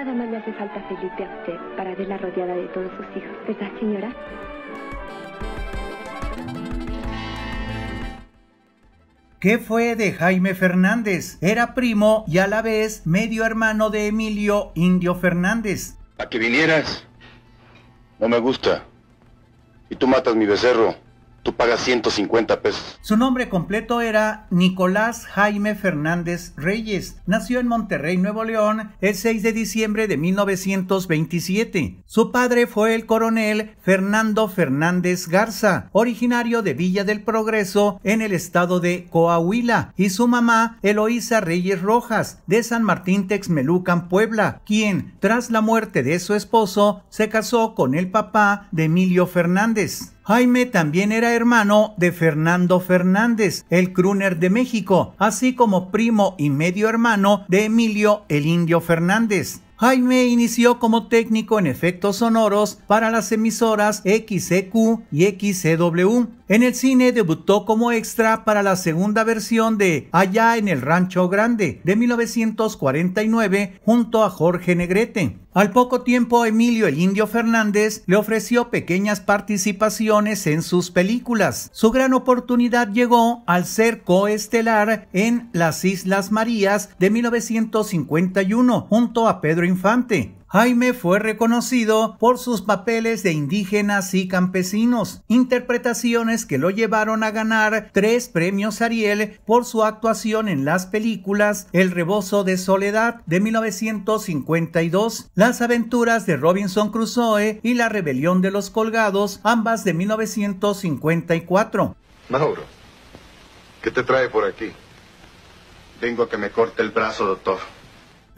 Nada más le hace falta Felipe a usted para verla rodeada de todos sus hijos, ¿verdad, señora? ¿Qué fue de Jaime Fernández? Era primo y a la vez medio hermano de Emilio Indio Fernández. ¿A que vinieras? No me gusta. Y tú matas mi becerro tú pagas 150 pesos. Su nombre completo era Nicolás Jaime Fernández Reyes. Nació en Monterrey, Nuevo León, el 6 de diciembre de 1927. Su padre fue el coronel Fernando Fernández Garza, originario de Villa del Progreso, en el estado de Coahuila, y su mamá Eloísa Reyes Rojas, de San Martín Texmelucan, Puebla, quien, tras la muerte de su esposo, se casó con el papá de Emilio Fernández. Jaime también era hermano de Fernando Fernández, el crooner de México, así como primo y medio hermano de Emilio el Indio Fernández. Jaime inició como técnico en efectos sonoros para las emisoras XEQ y XEW. En el cine debutó como extra para la segunda versión de Allá en el Rancho Grande de 1949 junto a Jorge Negrete. Al poco tiempo, Emilio el Indio Fernández le ofreció pequeñas participaciones en sus películas. Su gran oportunidad llegó al ser coestelar en Las Islas Marías de 1951 junto a Pedro Infante. Jaime fue reconocido por sus papeles de indígenas y campesinos, interpretaciones que lo llevaron a ganar tres premios Ariel por su actuación en las películas El rebozo de soledad de 1952, Las aventuras de Robinson Crusoe y La rebelión de los colgados, ambas de 1954. Mauro, ¿qué te trae por aquí? Vengo a que me corte el brazo, doctor.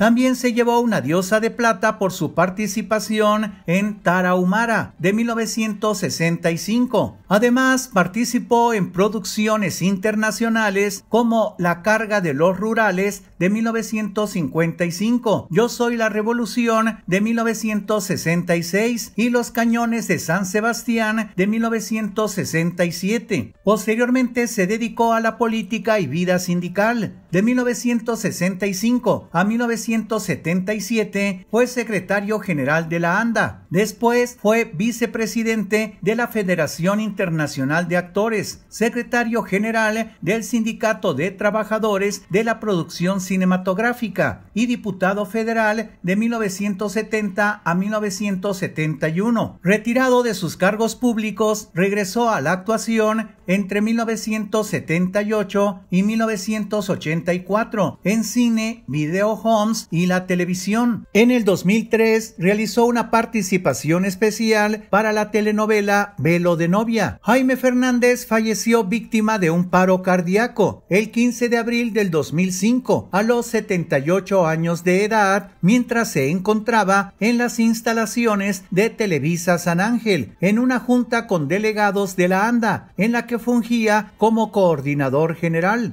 También se llevó una diosa de plata por su participación en Tarahumara de 1965. Además, participó en producciones internacionales como La carga de los rurales de 1955, Yo soy la revolución de 1966 y Los cañones de San Sebastián de 1967. Posteriormente se dedicó a la política y vida sindical. De 1965 a 1977 fue secretario general de la ANDA. Después fue vicepresidente de la Federación Internacional de Actores, secretario general del Sindicato de Trabajadores de la Producción Cinematográfica y diputado federal de 1970 a 1971. Retirado de sus cargos públicos, regresó a la actuación entre 1978 y 1984 en cine, video homes y la televisión. En el 2003 realizó una participación pasión especial para la telenovela Velo de Novia. Jaime Fernández falleció víctima de un paro cardíaco el 15 de abril del 2005 a los 78 años de edad mientras se encontraba en las instalaciones de Televisa San Ángel en una junta con delegados de la ANDA en la que fungía como coordinador general.